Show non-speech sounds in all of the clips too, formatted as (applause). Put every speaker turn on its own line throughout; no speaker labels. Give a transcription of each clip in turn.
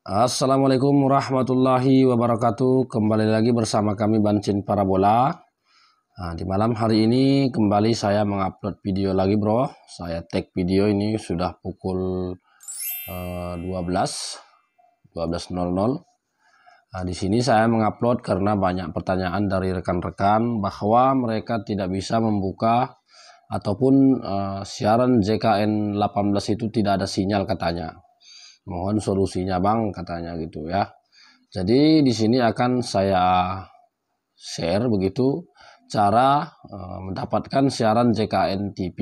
Assalamualaikum warahmatullahi wabarakatuh. Kembali lagi bersama kami Bancin Parabola. Nah, di malam hari ini kembali saya mengupload video lagi, Bro. Saya tag video ini sudah pukul uh, 12 12.00. Nah, di sini saya mengupload karena banyak pertanyaan dari rekan-rekan bahwa mereka tidak bisa membuka ataupun uh, siaran JKN 18 itu tidak ada sinyal katanya mohon solusinya bang katanya gitu ya jadi di sini akan saya share begitu cara eh, mendapatkan siaran JKN TV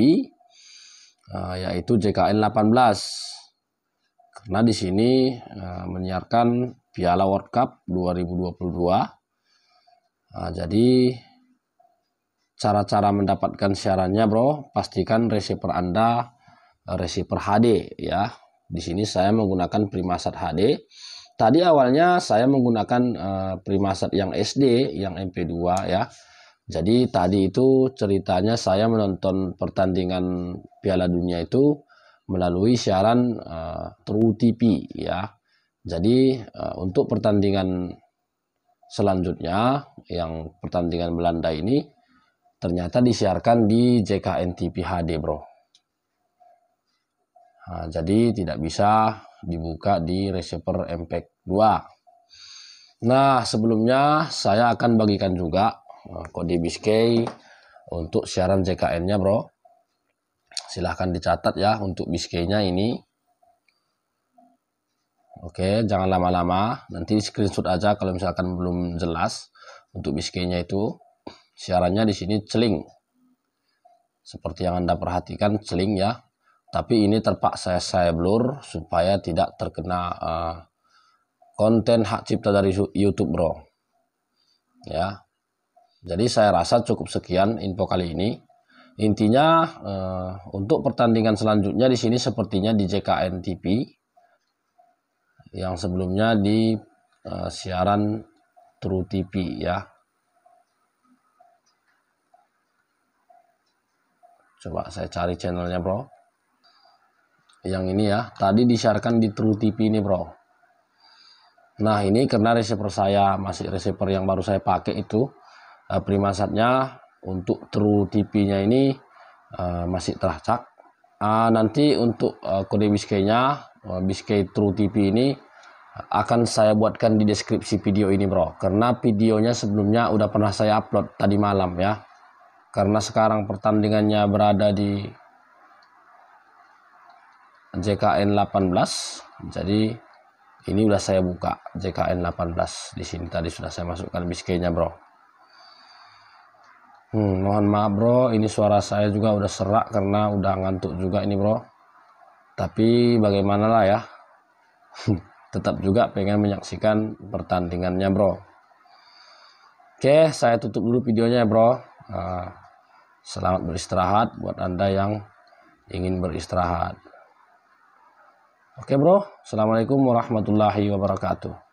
eh, yaitu JKN 18 karena di sini eh, menyiarkan Piala World Cup 2022 jadi cara-cara mendapatkan siarannya bro pastikan receiver anda receiver HD ya di sini saya menggunakan Primasat HD. Tadi awalnya saya menggunakan uh, Primasat yang SD, yang MP2 ya. Jadi tadi itu ceritanya saya menonton pertandingan Piala Dunia itu melalui siaran uh, True TV ya. Jadi uh, untuk pertandingan selanjutnya yang pertandingan Belanda ini ternyata disiarkan di JKN TV HD, Bro. Nah, jadi tidak bisa dibuka di receiver mp 2. Nah, sebelumnya saya akan bagikan juga ah, kode Biskey untuk siaran JKN-nya, Bro. Silahkan dicatat ya untuk Biskey-nya ini. Oke, jangan lama-lama. Nanti screenshot aja kalau misalkan belum jelas untuk Biskey-nya itu. Siarannya di sini celing. Seperti yang Anda perhatikan celing ya, tapi ini terpaksa saya blur supaya tidak terkena uh, konten hak cipta dari YouTube, Bro. Ya. Jadi saya rasa cukup sekian info kali ini. Intinya uh, untuk pertandingan selanjutnya di sini sepertinya di JKN TV yang sebelumnya di uh, siaran True TV ya. Coba saya cari channelnya bro yang ini ya tadi disiarkan di True TV ini bro nah ini karena receiver saya masih receiver yang baru saya pakai itu eh, primasatnya untuk True TV nya ini eh, masih teracak ah, nanti untuk eh, kode biskay nya eh, biskay True TV ini akan saya buatkan di deskripsi video ini bro karena videonya sebelumnya udah pernah saya upload tadi malam ya karena sekarang pertandingannya berada di JKN 18 jadi ini udah saya buka JKN 18 di sini tadi sudah saya masukkan biskenya bro hmm, mohon maaf bro ini suara saya juga udah serak karena udah ngantuk juga ini bro tapi bagaimanalah ya (laughs) tetap juga pengen menyaksikan pertandingannya bro oke saya tutup dulu videonya bro ah, selamat beristirahat buat anda yang ingin beristirahat Oke bro, Assalamualaikum warahmatullahi wabarakatuh.